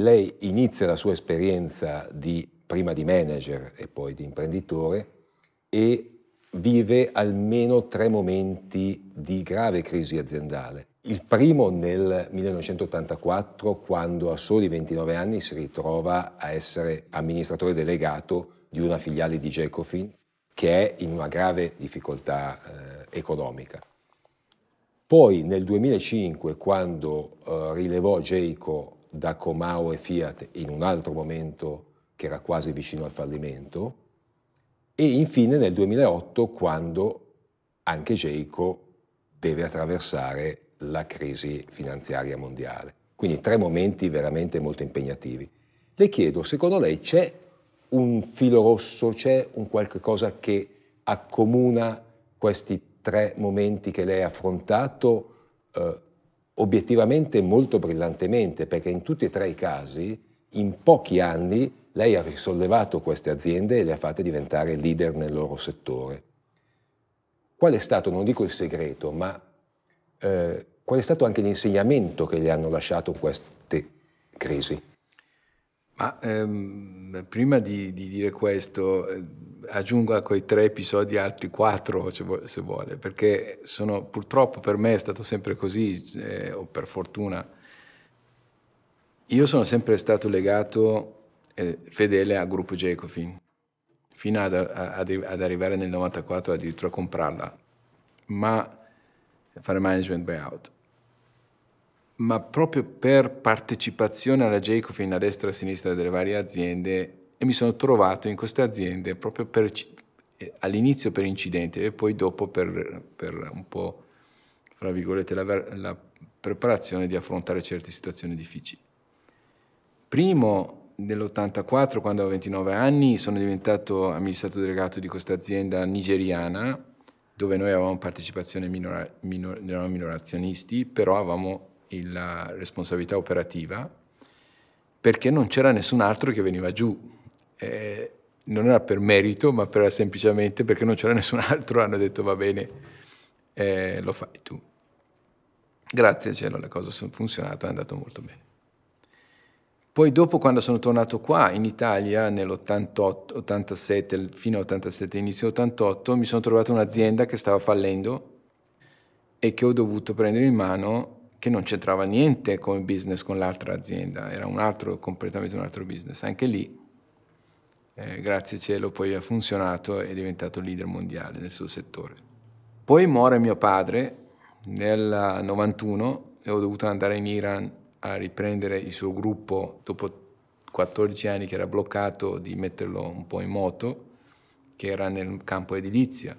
lei inizia la sua esperienza di, prima di manager e poi di imprenditore e vive almeno tre momenti di grave crisi aziendale. Il primo nel 1984, quando a soli 29 anni si ritrova a essere amministratore delegato di una filiale di Jecofin che è in una grave difficoltà eh, economica. Poi nel 2005, quando eh, rilevò Jeico da Comau e Fiat in un altro momento che era quasi vicino al fallimento, e infine nel 2008 quando anche Geico deve attraversare la crisi finanziaria mondiale. Quindi tre momenti veramente molto impegnativi. Le chiedo, secondo lei c'è un filo rosso, c'è un qualche cosa che accomuna questi tre momenti che lei ha affrontato? Eh, obiettivamente molto brillantemente, perché in tutti e tre i casi, in pochi anni, lei ha risollevato queste aziende e le ha fatte diventare leader nel loro settore. Qual è stato, non dico il segreto, ma eh, qual è stato anche l'insegnamento che le hanno lasciato queste crisi? Ma, ehm, prima di, di, dire questo, eh, aggiungo a quei tre episodi altri quattro se vuole, perché sono, purtroppo per me è stato sempre così, eh, o per fortuna. Io sono sempre stato legato, eh, fedele al gruppo Jacobin, fino ad, ad, ad, arrivare nel 94 addirittura a comprarla, ma fare management buyout. Ma proprio per partecipazione alla Jacobin a destra e a sinistra delle varie aziende e mi sono trovato in queste aziende proprio per, eh, all'inizio per incidente e poi dopo per, per un po', fra virgolette, la, la preparazione di affrontare certe situazioni difficili. Primo, nell'84, quando avevo 29 anni, sono diventato amministratore delegato di questa azienda nigeriana, dove noi avevamo partecipazione minor, minor, eravamo minorazionisti, però avevamo la responsabilità operativa, perché non c'era nessun altro che veniva giù eh, non era per merito, ma per, semplicemente perché non c'era nessun altro, hanno detto va bene, eh, lo fai tu. Grazie al cielo le cose sono funzionate, è andato molto bene. Poi dopo quando sono tornato qua in Italia nell'87, fino all'87, inizio 88, mi sono trovato un'azienda che stava fallendo e che ho dovuto prendere in mano che non c'entrava niente come business con l'altra azienda, era un altro, completamente un altro business. Anche lì eh, grazie cielo poi ha funzionato e è diventato leader mondiale nel suo settore. Poi muore mio padre nel 91 e ho dovuto andare in Iran a riprendere il suo gruppo dopo 14 anni che era bloccato di metterlo un po' in moto, che era nel campo edilizia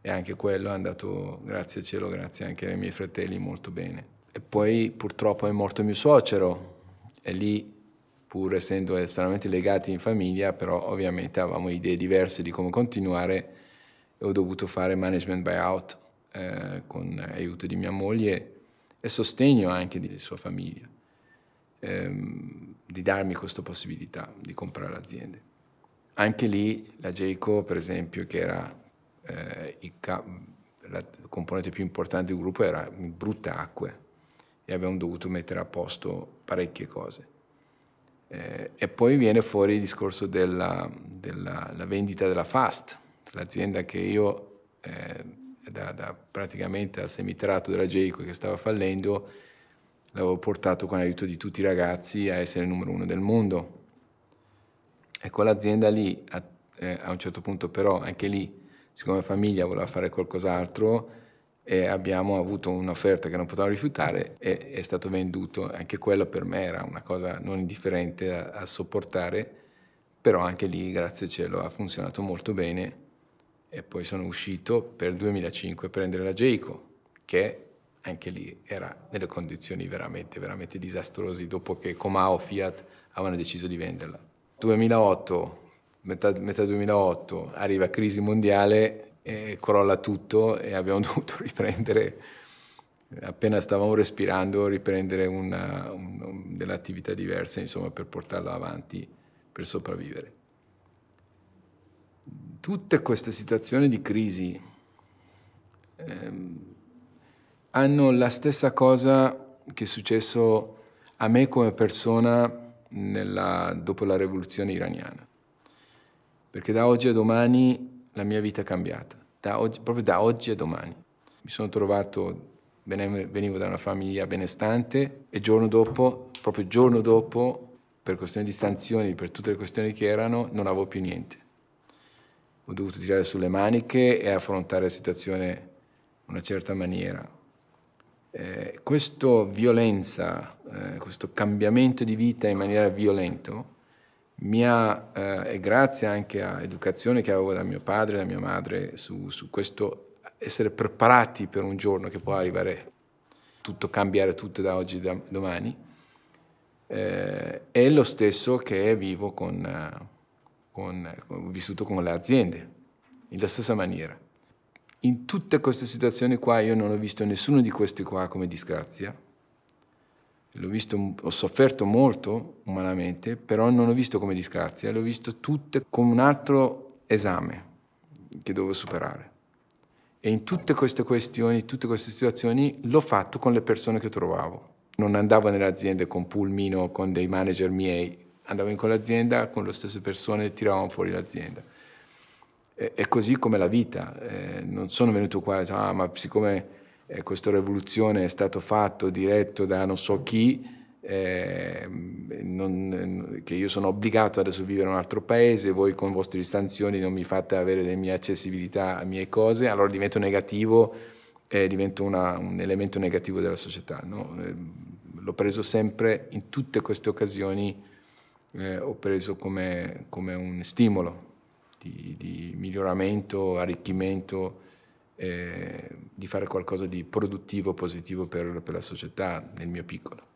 e anche quello è andato, grazie cielo, grazie anche ai miei fratelli, molto bene. E poi purtroppo è morto mio suocero e lì pur essendo estremamente legati in famiglia, però ovviamente avevamo idee diverse di come continuare e ho dovuto fare management buyout eh, con aiuto di mia moglie e sostegno anche di sua famiglia, ehm, di darmi questa possibilità di comprare l'azienda. Anche lì la Jayco, per esempio, che era eh, il la componente più importante del gruppo, era in brutte acque e abbiamo dovuto mettere a posto parecchie cose. Eh, e poi viene fuori il discorso della, della vendita della FAST, l'azienda che io eh, da, da praticamente al semitrato della Geico che stava fallendo l'avevo portato con l'aiuto di tutti i ragazzi a essere il numero uno del mondo. E quell'azienda lì, a, eh, a un certo punto però, anche lì, siccome la famiglia voleva fare qualcos'altro, e abbiamo avuto un'offerta che non potevamo rifiutare e è stato venduto. Anche quello per me era una cosa non indifferente a, a sopportare, però anche lì, grazie al cielo, ha funzionato molto bene e poi sono uscito per il 2005 a prendere la Geico, che anche lì era nelle condizioni veramente, veramente disastrosi dopo che Comao Fiat avevano deciso di venderla. 2008, metà, metà 2008, arriva crisi mondiale, e crolla tutto e abbiamo dovuto riprendere, appena stavamo respirando, riprendere una, un, un, delle attività diverse insomma, per portarla avanti, per sopravvivere. Tutte queste situazioni di crisi ehm, hanno la stessa cosa che è successo a me come persona nella, dopo la rivoluzione iraniana. Perché da oggi a domani la mia vita è cambiata, da oggi, proprio da oggi a domani. Mi sono trovato, venivo da una famiglia benestante e giorno dopo, proprio giorno dopo, per questioni di sanzioni, per tutte le questioni che erano, non avevo più niente. Ho dovuto tirare sulle maniche e affrontare la situazione in una certa maniera. Eh, questa violenza, eh, questo cambiamento di vita in maniera violenta, mia, eh, e grazie anche all'educazione che avevo da mio padre e da mia madre su, su questo essere preparati per un giorno che può arrivare tutto, cambiare tutto da oggi da domani, eh, è lo stesso che vivo con, eh, con, con, vissuto con le aziende, in la stessa maniera. In tutte queste situazioni qua io non ho visto nessuno di questi qua come disgrazia, visto, ho sofferto molto umanamente, però non l'ho visto come disgrazia, l'ho visto tutte come un altro esame che dovevo superare. E in tutte queste questioni, tutte queste situazioni, l'ho fatto con le persone che trovavo. Non andavo nelle aziende con Pulmino o con dei manager miei, andavo in quell'azienda con le stesse persone e tiravamo fuori l'azienda. È così come la vita. Eh, non sono venuto qua e ho detto, ah, ma siccome eh, questa rivoluzione è stato fatto diretto da non so chi, eh, non, che io sono obbligato adesso a vivere in un altro paese, voi con le vostre istanzioni non mi fate avere le mie accessibilità a mie cose, allora divento negativo, eh, divento una, un elemento negativo della società. No? Ehm, l'ho preso sempre in tutte queste occasioni, eh, ho preso come, come un stimolo di, di miglioramento, arricchimento. Eh, di fare qualcosa di produttivo, positivo per, per la società nel mio piccolo.